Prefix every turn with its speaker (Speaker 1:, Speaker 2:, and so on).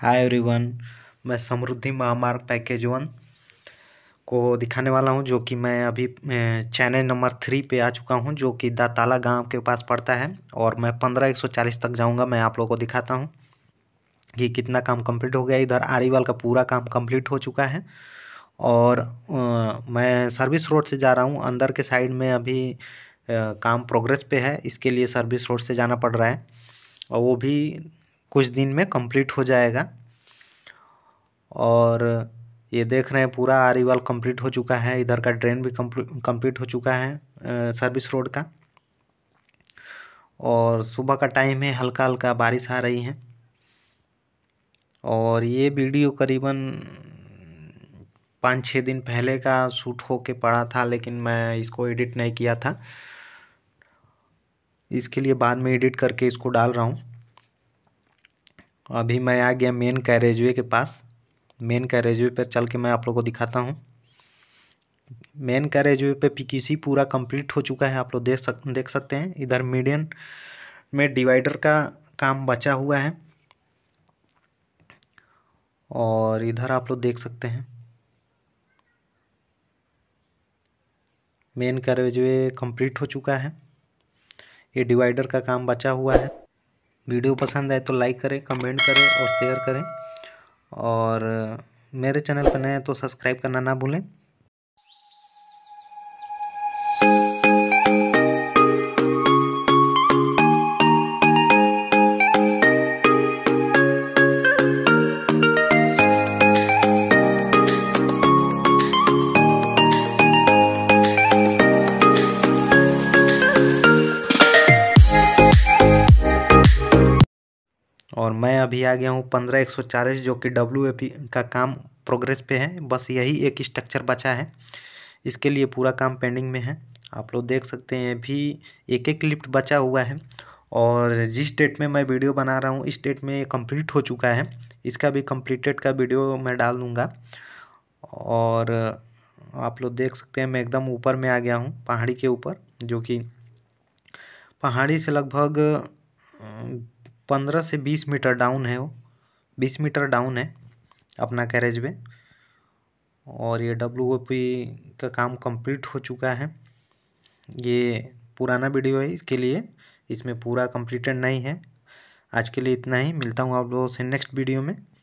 Speaker 1: hi everyone मैं समृद्धि महामार्ग package one को दिखाने वाला हूं जो कि मैं अभी चैनल नंबर थ्री पे आ चुका हूं जो कि दाताला गांव के पास पड़ता है और मैं पंद्रह एक सौ चालीस तक जाऊंगा मैं आप लोगों को दिखाता हूं कि कितना काम कंप्लीट हो गया इधर आरीवाल का पूरा काम कंप्लीट हो चुका है और आ, मैं सर्विस रोड से जा रहा हूँ अंदर के साइड में अभी आ, काम प्रोग्रेस पे है इसके लिए सर्विस रोड से जाना पड़ रहा है और वो भी कुछ दिन में कंप्लीट हो जाएगा और ये देख रहे हैं पूरा आरीवाल कंप्लीट कम्प्लीट हो चुका है इधर का ड्रेन भी कंप्लीट हो चुका है सर्विस रोड का और सुबह का टाइम है हल्का हल्का बारिश आ रही है और ये वीडियो करीबन पाँच छः दिन पहले का शूट हो के पड़ा था लेकिन मैं इसको एडिट नहीं किया था इसके लिए बाद में एडिट करके इसको डाल रहा हूँ अभी मैं आ गया मेन कैरेजवे के पास मेन कैरेजवे पर चल के मैं आप लोग को दिखाता हूँ मेन कैरेजवे पे पीक्यूसी पूरा कंप्लीट हो चुका है आप लोग देख सक देख सकते हैं इधर मीडियन में डिवाइडर का काम बचा हुआ है और इधर आप लोग देख सकते हैं मेन कैरेजवे कंप्लीट हो चुका है ये डिवाइडर का काम बचा हुआ है वीडियो पसंद आए तो लाइक करें कमेंट करें और शेयर करें और मेरे चैनल पर नए हैं तो सब्सक्राइब करना ना भूलें और मैं अभी आ गया हूँ पंद्रह एक सौ चालीस जो कि डब्ल्यू का काम प्रोग्रेस पे है बस यही एक स्ट्रक्चर बचा है इसके लिए पूरा काम पेंडिंग में है आप लोग देख सकते हैं अभी एक एक लिफ्ट बचा हुआ है और जिस डेट में मैं वीडियो बना रहा हूँ इस डेट में ये कम्प्लीट हो चुका है इसका भी कम्प्लीटेड का वीडियो मैं डाल दूँगा और आप लोग देख सकते हैं मैं एकदम ऊपर में आ गया हूँ पहाड़ी के ऊपर जो कि पहाड़ी से लगभग पंद्रह से बीस मीटर डाउन है वो बीस मीटर डाउन है अपना कैरेज में और ये डब्ल्यू का काम कंप्लीट हो चुका है ये पुराना वीडियो है इसके लिए इसमें पूरा कंप्लीटेड नहीं है आज के लिए इतना ही मिलता हूँ आप लोगों से नेक्स्ट वीडियो में